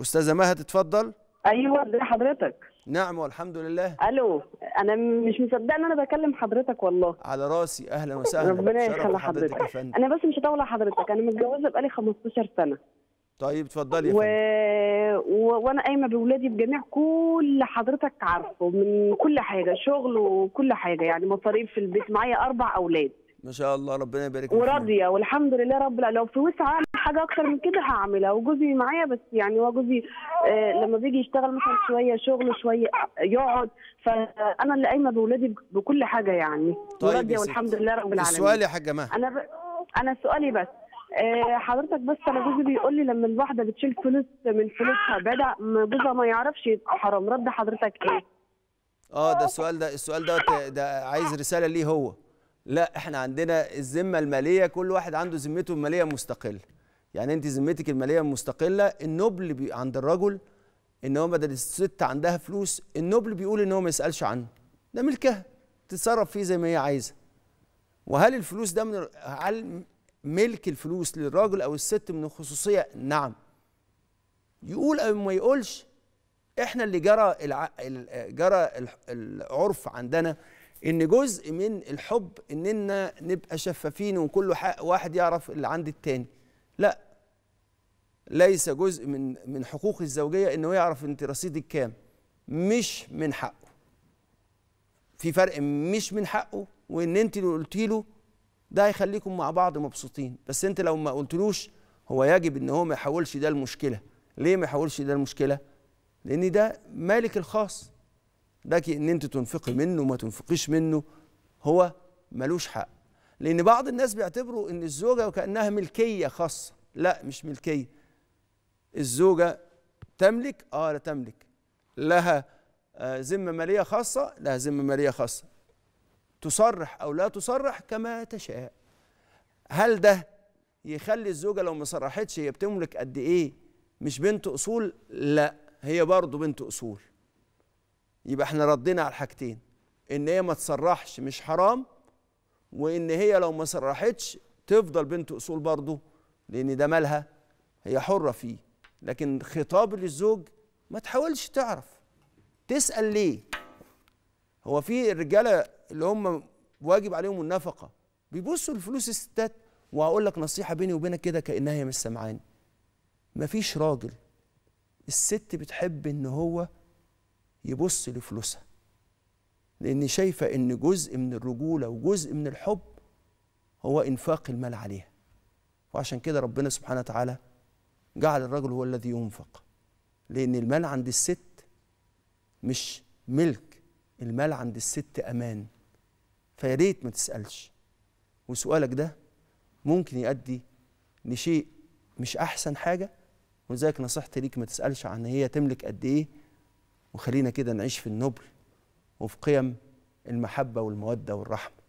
استاذه مهد اتفضل ايوه ازي حضرتك نعم والحمد لله الو انا مش مصدقه ان انا بكلم حضرتك والله على راسي اهلا وسهلا ربنا يخلي حضرتك, حضرتك انا بس مش هطول حضرتك انا متجوزه بقالي 15 سنه طيب اتفضلي يا و... و... وانا قايمه باولادي بجميع كل حضرتك عارفه من كل حاجه شغل وكل حاجه يعني مصاريف في البيت معايا اربع اولاد ما شاء الله ربنا يبارك فيك وراضيه والحمد لله رب العالمين لو في وسع حاجه اكتر من كده هعملها وجوزي معايا بس يعني هو جوزي آه لما بيجي يشتغل مثلا شويه شغل شويه يقعد فانا اللي قايمه بولادي بكل حاجه يعني طيب والحمد لله رب العالمين السؤال يا حاجه مها انا ب... انا سؤالي بس آه حضرتك بس انا جوزي بيقول لي لما الواحده بتشيل فلوس من فلوسها بدا جوزها ما يعرفش حرام رد حضرتك ايه اه ده السؤال ده السؤال ده ده عايز رساله ليه هو لا احنا عندنا الذمه الماليه كل واحد عنده ذمته الماليه مستقله يعني انت ذمتك الماليه مستقله النبل بي عند الرجل ان هو بدل الست عندها فلوس النبل بيقول ان هو ما يسالش عنه ده ملكها تتصرف فيه زي ما هي عايزه وهل الفلوس ده من هل ملك الفلوس للراجل او الست من الخصوصيه نعم يقول او ما يقولش احنا اللي جرى الع... جرى العرف عندنا ان جزء من الحب اننا نبقى شفافين وكل واحد يعرف اللي عند التاني لا ليس جزء من من حقوق الزوجيه انه يعرف انت رصيدك كام مش من حقه في فرق مش من حقه وان انت لو قلتي له ده هيخليكم مع بعض مبسوطين بس انت لو ما قلتلوش هو يجب ان هو ما يحولش ده المشكله ليه ما يحولش ده المشكله لان ده مالك الخاص ده ان انت تنفقي منه وما تنفقيش منه هو ملوش حق لان بعض الناس بيعتبروا ان الزوجه وكانها ملكيه خاصه لا مش ملكيه الزوجة تملك اه لا تملك لها آه، ذمة مالية خاصة لها ذمة مالية خاصة تصرح أو لا تصرح كما تشاء هل ده يخلي الزوجة لو ما صرحتش هي بتملك قد إيه مش بنت أصول لا هي برضه بنت أصول يبقى احنا ردينا على الحاجتين إن هي ما تصرحش مش حرام وإن هي لو ما صرحتش تفضل بنت أصول برضه لأن ده مالها هي حرة فيه لكن خطاب للزوج ما تحاولش تعرف تسأل ليه هو في الرجالة اللي هم واجب عليهم النفقة بيبصوا لفلوس الستات وهقول لك نصيحة بيني وبينك كده كأنها هي مش سامعاني مفيش راجل الست بتحب ان هو يبص لفلوسها لان شايفة ان جزء من الرجولة وجزء من الحب هو انفاق المال عليها وعشان كده ربنا سبحانه وتعالى جعل الرجل هو الذي ينفق لأن المال عند الست مش ملك المال عند الست أمان فيا ريت ما تسألش وسؤالك ده ممكن يؤدي لشيء مش أحسن حاجة ولذلك نصيحتي ليك ما تسألش عن هي تملك قد إيه وخلينا كده نعيش في النبل وفي قيم المحبة والمودة والرحمة